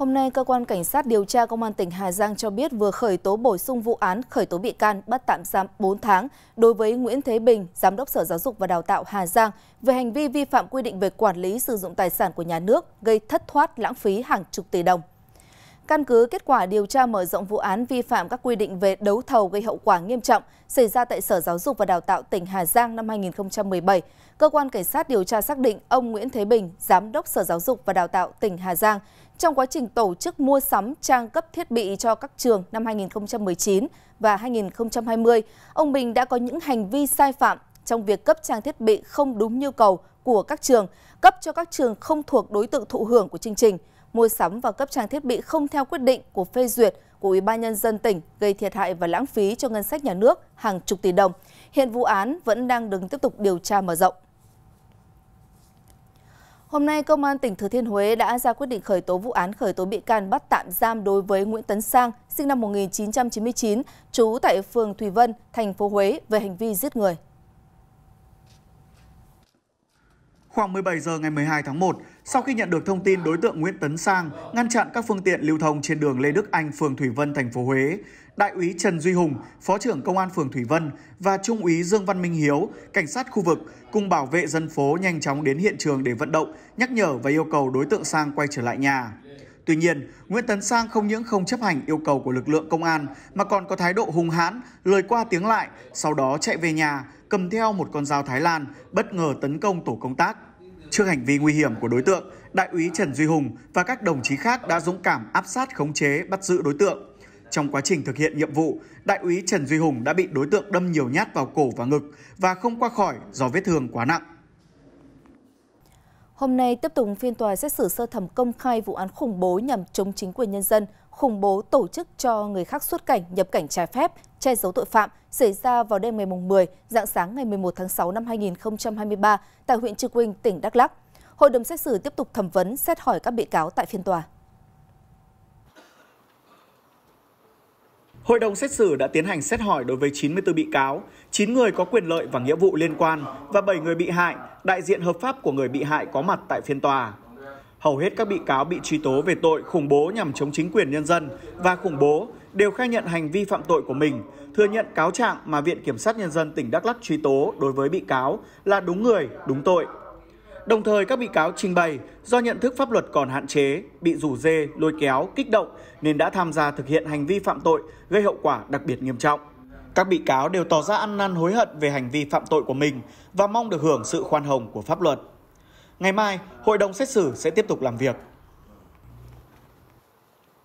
Hôm nay, Cơ quan Cảnh sát điều tra Công an tỉnh Hà Giang cho biết vừa khởi tố bổ sung vụ án khởi tố bị can bắt tạm giam 4 tháng đối với Nguyễn Thế Bình, Giám đốc Sở Giáo dục và Đào tạo Hà Giang về hành vi vi phạm quy định về quản lý sử dụng tài sản của nhà nước gây thất thoát lãng phí hàng chục tỷ đồng. Căn cứ kết quả điều tra mở rộng vụ án vi phạm các quy định về đấu thầu gây hậu quả nghiêm trọng xảy ra tại Sở Giáo dục và Đào tạo tỉnh Hà Giang năm 2017, cơ quan cảnh sát điều tra xác định ông Nguyễn Thế Bình, giám đốc Sở Giáo dục và Đào tạo tỉnh Hà Giang, trong quá trình tổ chức mua sắm trang cấp thiết bị cho các trường năm 2019 và 2020, ông Bình đã có những hành vi sai phạm trong việc cấp trang thiết bị không đúng nhu cầu của các trường, cấp cho các trường không thuộc đối tượng thụ hưởng của chương trình mua sắm và cấp trang thiết bị không theo quyết định của phê duyệt của Ủy ban nhân dân tỉnh gây thiệt hại và lãng phí cho ngân sách nhà nước hàng chục tỷ đồng. Hiện vụ án vẫn đang được tiếp tục điều tra mở rộng. Hôm nay, Công an tỉnh Thừa Thiên Huế đã ra quyết định khởi tố vụ án khởi tố bị can bắt tạm giam đối với Nguyễn Tấn Sang, sinh năm 1999, trú tại phường Thủy Vân, thành phố Huế về hành vi giết người. Khoảng 17 giờ ngày 12 tháng 1, sau khi nhận được thông tin đối tượng Nguyễn Tấn Sang ngăn chặn các phương tiện lưu thông trên đường Lê Đức Anh, phường Thủy Vân, thành phố Huế, Đại úy Trần Duy Hùng, Phó trưởng Công an phường Thủy Vân và Trung úy Dương Văn Minh Hiếu, cảnh sát khu vực cùng bảo vệ dân phố nhanh chóng đến hiện trường để vận động, nhắc nhở và yêu cầu đối tượng Sang quay trở lại nhà. Tuy nhiên, Nguyễn Tấn Sang không những không chấp hành yêu cầu của lực lượng công an mà còn có thái độ hung hãn, lời qua tiếng lại, sau đó chạy về nhà, cầm theo một con dao Thái Lan, bất ngờ tấn công tổ công tác. Trước hành vi nguy hiểm của đối tượng, Đại úy Trần Duy Hùng và các đồng chí khác đã dũng cảm áp sát khống chế bắt giữ đối tượng. Trong quá trình thực hiện nhiệm vụ, Đại úy Trần Duy Hùng đã bị đối tượng đâm nhiều nhát vào cổ và ngực và không qua khỏi do vết thương quá nặng. Hôm nay tiếp tục phiên tòa xét xử sơ thẩm công khai vụ án khủng bố nhằm chống chính quyền nhân dân, khủng bố tổ chức cho người khác xuất cảnh, nhập cảnh trái phép che giấu tội phạm xảy ra vào đêm ngày 10, dạng sáng ngày 11 tháng 6 năm 2023 tại huyện Trư Quynh, tỉnh Đắk Lắk. Hội đồng xét xử tiếp tục thẩm vấn, xét hỏi các bị cáo tại phiên tòa. Hội đồng xét xử đã tiến hành xét hỏi đối với 94 bị cáo, 9 người có quyền lợi và nghĩa vụ liên quan và 7 người bị hại, đại diện hợp pháp của người bị hại có mặt tại phiên tòa. Hầu hết các bị cáo bị truy tố về tội khủng bố nhằm chống chính quyền nhân dân và khủng bố đều khai nhận hành vi phạm tội của mình, thừa nhận cáo trạng mà Viện Kiểm sát Nhân dân tỉnh Đắk Lắc truy tố đối với bị cáo là đúng người, đúng tội. Đồng thời các bị cáo trình bày do nhận thức pháp luật còn hạn chế, bị rủ dê, lôi kéo, kích động nên đã tham gia thực hiện hành vi phạm tội gây hậu quả đặc biệt nghiêm trọng. Các bị cáo đều tỏ ra ăn năn hối hận về hành vi phạm tội của mình và mong được hưởng sự khoan hồng của pháp luật. Ngày mai, hội đồng xét xử sẽ tiếp tục làm việc.